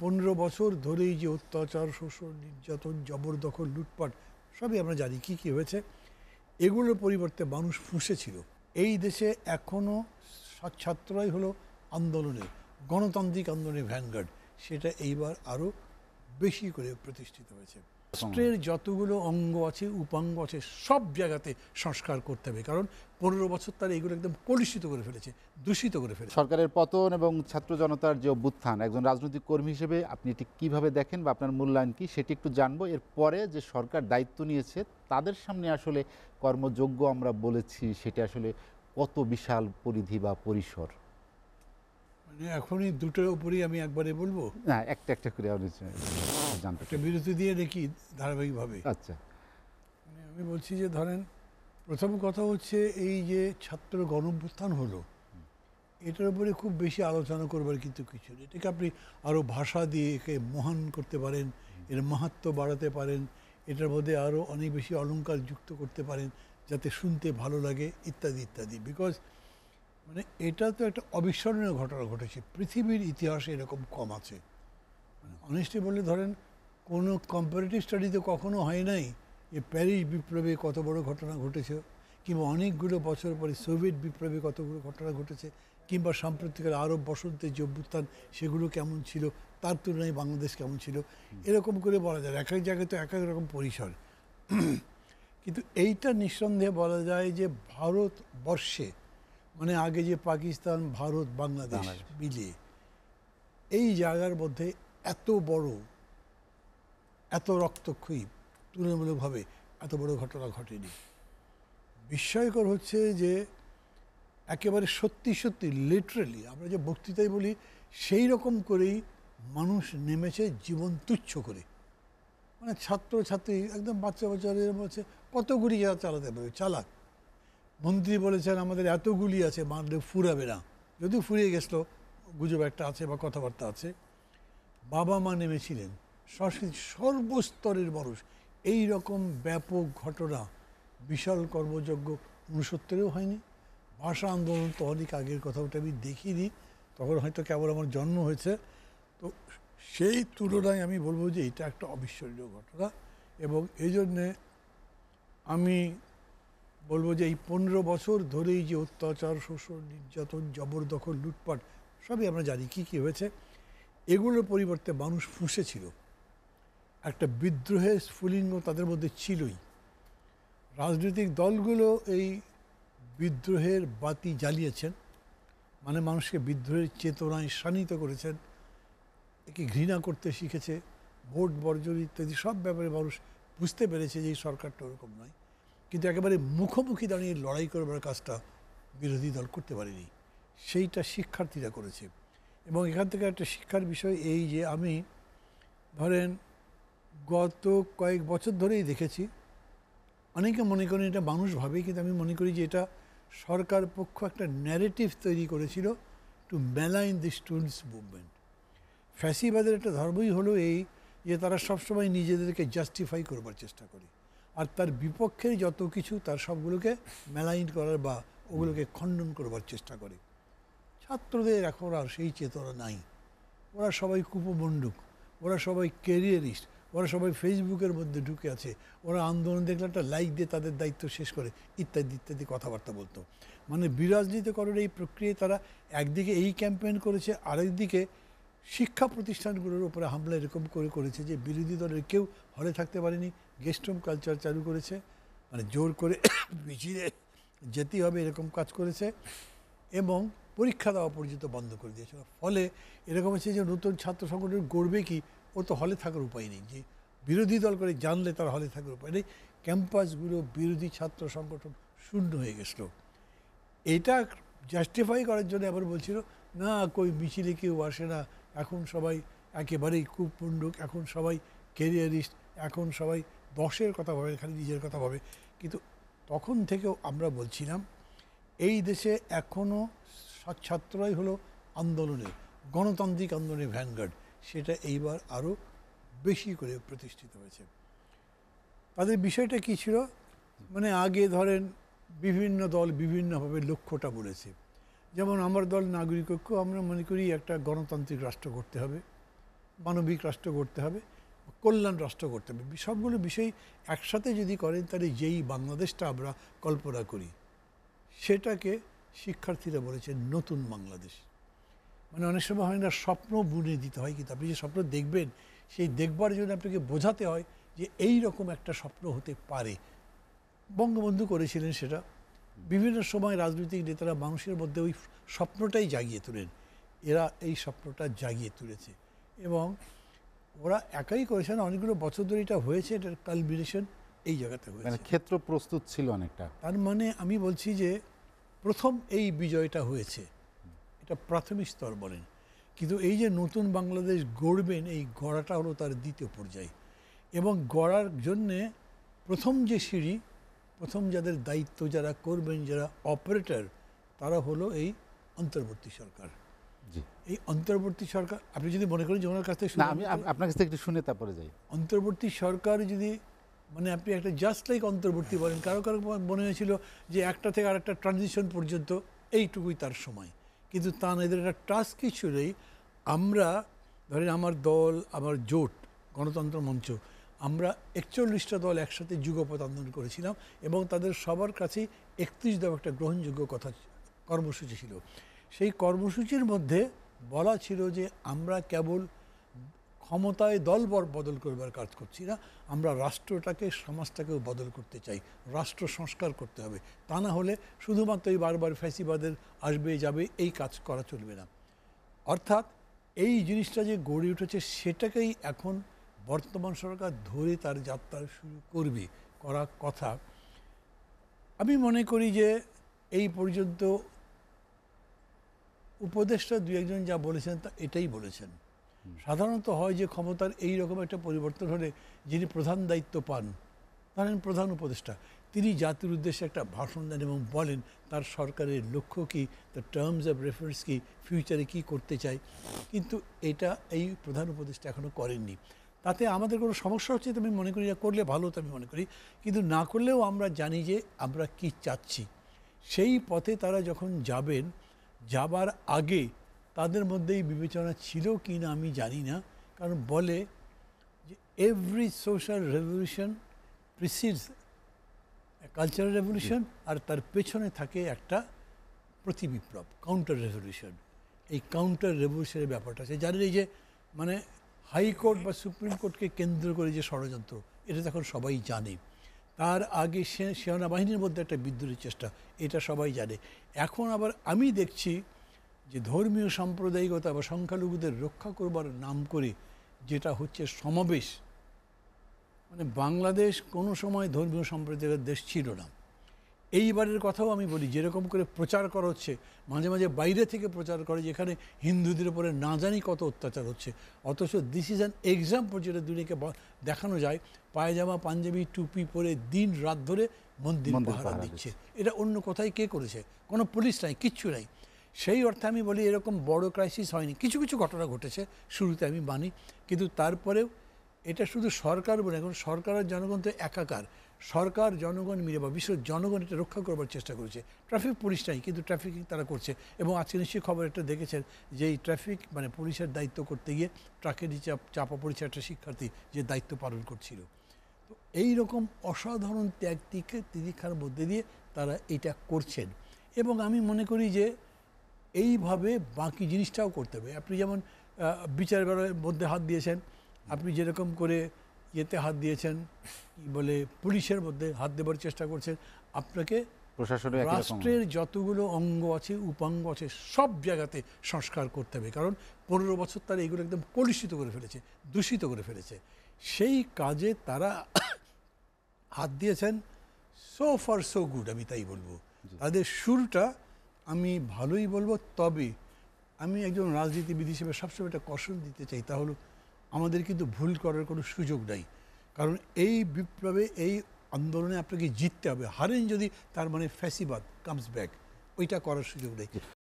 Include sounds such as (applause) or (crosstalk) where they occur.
পনেরো বছর ধরেই যে অত্যাচার শোষণ নির্যাতন জবরদখল লুটপাট সবই আমরা জানি কী কী হয়েছে এগুলোর পরিবর্তে মানুষ ফুঁসেছিল এই দেশে এখনও ছাত্ররাই হলো আন্দোলনের গণতান্ত্রিক আন্দোলনের ভ্যানগার্ড সেটা এইবার আরও বেশি করে প্রতিষ্ঠিত হয়েছে রাষ্ট্রের যতগুলো অঙ্গ আছে উপাঙ্গ আছে সব জায়গাতে সংস্কার করতে হবে কারণ পনেরো বছর তার এগুলো একদম কলুষিত করে ফেলেছে দূষিত করে ফেলেছে সরকারের পতন এবং ছাত্র জনতার যে অভ্যুত্থান একজন রাজনৈতিক কর্মী হিসেবে আপনি এটি কীভাবে দেখেন বা আপনার মূল্যায়ন কী সেটি একটু জানবো এরপরে যে সরকার দায়িত্ব নিয়েছে তাদের সামনে আসলে কর্মযোগ্য আমরা বলেছি সেটা আসলে কত বিশাল পরিধি বা পরিসর মানে এখনই দুটোর উপরেই আমি একবারে বলবো না একটা একটা করে আপনি একটা বিরতি দিয়ে দেখি ধারাবাহিকভাবে আচ্ছা মানে আমি বলছি যে ধরেন প্রথম কথা হচ্ছে এই যে ছাত্র গণভ্যুত্থান হলো এটার উপরে খুব বেশি আলোচনা করবার কিন্তু কিছু নেই এটাকে আপনি আরও ভাষা দিয়ে একে মহান করতে পারেন এর মাহাত্ম বাড়াতে পারেন এটার মধ্যে আরও অনেক বেশি অলঙ্কার যুক্ত করতে পারেন যাতে শুনতে ভালো লাগে ইত্যাদি ইত্যাদি বিকজ মানে এটা তো একটা অবিস্মরণীয় ঘটনা ঘটেছে পৃথিবীর ইতিহাসে এরকম কম আছে মানে অনেস্টলি বললে ধরেন কোনো কম্পারেটিভ স্টাডিতে কখনো হয় নাই যে প্যারিস বিপ্লবে কত বড় ঘটনা ঘটেছে কিংবা অনেকগুলো বছর পরে সোভিয়েত বিপ্লবে কতগুলো ঘটনা ঘটেছে কিংবা সাম্প্রতিককালে আরব বসন্তের যে অভ্যুত্থান সেগুলো কেমন ছিল তার তুলনায় বাংলাদেশ কেমন ছিল এরকম করে বলা যায় এক এক জায়গায় তো এক এক রকম পরিসর (clears throat) কিন্তু এইটা নিঃসন্দেহে বলা যায় যে ভারতবর্ষে মানে আগে যে পাকিস্তান ভারত বাংলাদেশ মিলিয়ে এই জায়গার মধ্যে এত বড় এত রক্তক্ষয়ী তুলনামূলকভাবে এত বড় ঘটনা ঘটেনি বিস্ময়কর হচ্ছে যে একেবারে সত্যি সত্যি লিটারেলি আমরা যে বক্তৃতায় বলি সেই রকম করেই মানুষ নেমেছে জীবন তুচ্ছ করে মানে ছাত্র ছাত্রী একদম বাচ্চা বাচ্চা কত গুড়ি যারা চালাতে পারবে চালাক মন্ত্রী বলেছেন আমাদের এতগুলি আছে মারলে ফুরাবে না যদিও ফুরিয়ে গেছিল গুজব একটা আছে বা কথাবার্তা আছে বাবা মা নেমেছিলেন সর্বস্তরের মানুষ এই রকম ব্যাপক ঘটনা বিশাল কর্মযজ্ঞ উনসত্তরেও হয়নি ভাষা আন্দোলন তো অনেক আগের কথা ওটা আমি দেখিনি তখন হয়তো কেবল আমার জন্ম হয়েছে তো সেই তুলনায় আমি বলবো যে এটা একটা অবিস্মরণীয় ঘটনা এবং এই জন্যে আমি বলবো যে এই পনেরো বছর ধরেই যে অত্যাচার শোষণ নির্যাতন জবরদখল লুটপাট সবই আমরা জানি কী কী হয়েছে এগুলোর পরিবর্তে মানুষ ফুঁসেছিল একটা বিদ্রোহের স্ফুলিঙ্গ তাদের মধ্যে ছিলই রাজনৈতিক দলগুলো এই বিদ্রোহের বাতি জ্বালিয়েছেন মানে মানুষকে বিদ্রোহের চেতনায় শানিত করেছেন একে ঘৃণা করতে শিখেছে ভোট বর্জন ইত্যাদি সব ব্যাপারে মানুষ বুঝতে পেরেছে যে এই সরকারটা ওরকম নয় কিন্তু একেবারে মুখোমুখি দাঁড়িয়ে লড়াই করবার কাজটা বিরোধী দল করতে পারেনি সেইটা শিক্ষার্থীরা করেছে এবং এখান থেকে একটা শিক্ষার বিষয় এই যে আমি ধরেন গত কয়েক বছর ধরেই দেখেছি অনেকে মনে করেন এটা মানুষ ভাবে কিন্তু আমি মনে করি যে এটা সরকার পক্ষ একটা ন্যারেটিভ তৈরি করেছিল to malign the students movement ফ্যাসিবাদের একটা ধর্মই হলো এই যে তারা সবসময় নিজেদেরকে জাস্টিফাই করবার চেষ্টা করে আর তার বিপক্ষের যত কিছু তার সবগুলোকে মেলাইন করার বা ওগুলোকে খণ্ডন করবার চেষ্টা করে ছাত্রদের এখন আর সেই চেতনা নাই ওরা সবাই কুপমণ্ডুক ওরা সবাই ক্যারিয়ারিস্ট ওরা সবাই ফেসবুকের মধ্যে ঢুকে আছে ওরা আন্দোলন দেখলে একটা লাইক দিয়ে তাদের দায়িত্ব শেষ করে ইত্যাদি ইত্যাদি কথাবার্তা বলতো মানে বিরাজনীতিকরণের এই প্রক্রিয়ায় তারা একদিকে এই ক্যাম্পেইন করেছে আরেকদিকে শিক্ষা প্রতিষ্ঠানগুলোর উপরে হামলা এরকম করে করেছে যে বিরোধী দলের কেউ হলে থাকতে পারেনি গেস্টরুম কালচার চালু করেছে মানে জোর করে (coughs) মিছিলে যেতে হবে এরকম কাজ করেছে এবং পরীক্ষা দেওয়া পর্যন্ত বন্ধ করে দিয়েছিল ফলে এরকম হচ্ছে যে নতুন ছাত্র সংগঠন গড়বে কি ও তো হলে থাকার উপায় নেই যে বিরোধী দল করে জানলে তার হলে থাকার উপায় নেই ক্যাম্পাসগুলো বিরোধী ছাত্র সংগঠন শূন্য হয়ে গেছিল এটা জাস্টিফাই করার জন্য আবার বলছিল না কই মিছিলে কেউ আসে না এখন সবাই একেবারেই খুব পুণ্ডুক এখন সবাই কেরিয়ারিস্ট এখন সবাই দশের কথা ভাবে খালি নিজের কথা ভাবে কিন্তু তখন থেকেও আমরা বলছিলাম এই দেশে এখনও ছাত্ররাই হলো আন্দোলনের গণতান্ত্রিক আন্দোলনের ভ্যানগার্ড সেটা এইবার আরও বেশি করে প্রতিষ্ঠিত হয়েছে তাদের বিষয়টা কী ছিল মানে আগে ধরেন বিভিন্ন দল বিভিন্নভাবে লক্ষ্যটা বলেছে যেমন আমার দল নাগরিক ঐক্য আমরা মনে করি একটা গণতান্ত্রিক রাষ্ট্র করতে হবে মানবিক রাষ্ট্র করতে হবে কল্যাণ রাষ্ট্র করতে হবে সবগুলো বিষয় একসাথে যদি করেন তাহলে যেই বাংলাদেশটা আমরা কল্পনা করি সেটাকে শিক্ষার্থীরা বলেছে নতুন বাংলাদেশ মানে অনেক সময় হয় না স্বপ্ন বুনে দিতে হয় কিন্তু আপনি যে স্বপ্ন দেখবেন সেই দেখবার জন্য আপনাকে বোঝাতে হয় যে এই রকম একটা স্বপ্ন হতে পারে বঙ্গবন্ধু করেছিলেন সেটা বিভিন্ন সময় রাজনৈতিক নেতারা মানুষের মধ্যে ওই স্বপ্নটাই জাগিয়ে তোলেন এরা এই স্বপ্নটা জাগিয়ে তুলেছে এবং ওরা একাই করেছেন অনেকগুলো বছর ধরে এটা হয়েছে এটার কালবিনেশন এই জায়গাতে হয়েছে মানে ক্ষেত্র প্রস্তুত ছিল অনেকটা তার মানে আমি বলছি যে প্রথম এই বিজয়টা হয়েছে এটা প্রাথমিক স্তর বলেন কিন্তু এই যে নতুন বাংলাদেশ গড়বেন এই গড়াটা হলো তার দ্বিতীয় পর্যায়ে এবং গড়ার জন্যে প্রথম যে সিঁড়ি প্রথম যাদের দায়িত্ব যারা করবেন যারা অপারেটর তারা হলো এই অন্তর্বর্তী সরকার এই অন্তর্বর্তী সরকার আপনি যদি মনে করেন যে ওনার কাছ থেকে আমি আপনার কাছ থেকে একটু শুনে তারপরে যাই অন্তর্বর্তী সরকার যদি মানে আপনি একটা জাস্ট লাইক অন্তর্বর্তী বলেন কারো কারো মনে হয়েছিল যে একটা থেকে আর একটা ট্রানজিশন পর্যন্ত এইটুকুই তার সময় কিন্তু তা না এদের একটা টাস্ক ছিলই আমরা ধরেন আমার দল আমার জোট গণতন্ত্র মঞ্চ আমরা একচল্লিশটা দল একসাথে যুগপথ আন্দোলন করেছিলাম এবং তাদের সবার কাছেই একত্রিশ দল একটা গ্রহণযোগ্য কথা কর্মসূচি ছিল সেই কর্মসূচির মধ্যে বলা ছিল যে আমরা কেবল ক্ষমতায় দল বদল করবার কাজ করছি না আমরা রাষ্ট্রটাকে সমাজটাকেও বদল করতে চাই রাষ্ট্র সংস্কার করতে হবে তা না হলে শুধুমাত্র এই বারবার ফ্যাসিবাদের আসবে যাবে এই কাজ করা চলবে না অর্থাৎ এই জিনিসটা যে গড়ে উঠেছে সেটাকেই এখন বর্তমান সরকার ধরে তার যাত্রা শুরু করবে করার কথা আমি মনে করি যে এই পর্যন্ত উপদেষ্টা দু একজন যা বলেছেন তা এটাই বলেছেন সাধারণত হয় যে ক্ষমতার এই রকম একটা পরিবর্তন হলে যিনি প্রধান দায়িত্ব পান ধরেন প্রধান উপদেষ্টা তিনি জাতির উদ্দেশ্যে একটা ভাষণ দেন এবং বলেন তার সরকারের লক্ষ্য কি তার টার্মস অফ রেফারেন্স কী ফিউচারে কি করতে চায় কিন্তু এটা এই প্রধান উপদেষ্টা এখনও করেননি তাতে আমাদের কোনো সমস্যা হচ্ছে আমি মনে করি না করলে ভালো হতো আমি মনে করি কিন্তু না করলেও আমরা জানি যে আমরা কি চাচ্ছি সেই পথে তারা যখন যাবেন যাবার আগে তাদের মধ্যেই বিবেচনা ছিল কি না আমি জানি না কারণ বলে যে every social revolution precedes cultural revolution আর তার পেছনে থাকে একটা প্রতিবিপ্লব কাউন্টার রেভলিউশন এই কাউন্টার রেভলিউশনের ব্যাপারটা আছে জানেন এই যে মানে হাইকোর্ট বা সুপ্রিম কোর্টকে কেন্দ্র করে যে ষড়যন্ত্র এটা তখন সবাই জানে তার আগে সেনাবাহিনীর মধ্যে একটা বিদ্রোহের চেষ্টা এটা সবাই জানে এখন আবার আমি দেখছি যে ধর্মীয় সাম্প্রদায়িকতা বা সংখ্যালঘুদের রক্ষা করবার নাম করে যেটা হচ্ছে সমাবেশ মানে বাংলাদেশ কোনো সময় ধর্মীয় সাম্প্রদায়িকতার দেশ ছিল না এইবারের কথাও আমি বলি যেরকম করে প্রচার করা হচ্ছে মাঝে মাঝে বাইরে থেকে প্রচার করে যেখানে হিন্দুদের উপরে না জানি কত অত্যাচার হচ্ছে অথচ দিস ইজ অ্যান এক্সাম্পল যেটা দুনিয়াকে দেখানো যায় পায়জামা পাঞ্জাবি টুপি পরে দিন রাত ধরে মন্দির পাহারা দিচ্ছে এটা অন্য কোথায় কে করেছে কোনো পুলিশ নাই কিচ্ছু নাই সেই অর্থে আমি বলি এরকম বড় ক্রাইসিস হয়নি কিছু কিছু ঘটনা ঘটেছে শুরুতে আমি মানি কিন্তু তারপরেও এটা শুধু সরকার বলে এখন সরকারের জনগণ তো একাকার সরকার জনগণ মিলে বা বিশ্ব জনগণ এটা রক্ষা করবার চেষ্টা করেছে ট্রাফিক পুলিশ নাই কিন্তু ট্রাফিক তারা করছে এবং আজকে নিশ্চয়ই খবর একটা দেখেছেন যে এই ট্রাফিক মানে পুলিশের দায়িত্ব করতে গিয়ে ট্রাকের নিচে চাপা পড়েছে একটা শিক্ষার্থী যে দায়িত্ব পালন করছিল তো এই রকম অসাধারণ ত্যাগ তিরিক্ষার মধ্যে দিয়ে তারা এটা করছেন এবং আমি মনে করি যে এইভাবে বাকি জিনিসটাও করতে হবে আপনি যেমন বিচার মধ্যে হাত দিয়েছেন আপনি যেরকম করে ইয়েতে হাত দিয়েছেন বলে পুলিশের মধ্যে হাত দেবার চেষ্টা করছেন আপনাকে প্রশাসনের রাষ্ট্রের যতগুলো অঙ্গ আছে উপাঙ্গ আছে সব জায়গাতে সংস্কার করতে হবে কারণ পনেরো বছর তারা এগুলো একদম কলুষিত করে ফেলেছে দূষিত করে ফেলেছে সেই কাজে তারা (coughs) হাত দিয়েছেন সো ফার সো গুড আমি তাই বলবো তাদের শুরুটা আমি ভালোই বলবো তবে আমি একজন রাজনীতিবিদ হিসেবে সবসময় একটা কষণ দিতে চাই তা হলো আমাদের কিন্তু ভুল করার কোনো সুযোগ নাই কারণ এই বিপ্লবে এই আন্দোলনে আপনাকে জিততে হবে হারেন যদি তার মানে ফ্যাসিবাদ কামস ব্যাক ওইটা করার সুযোগ নেই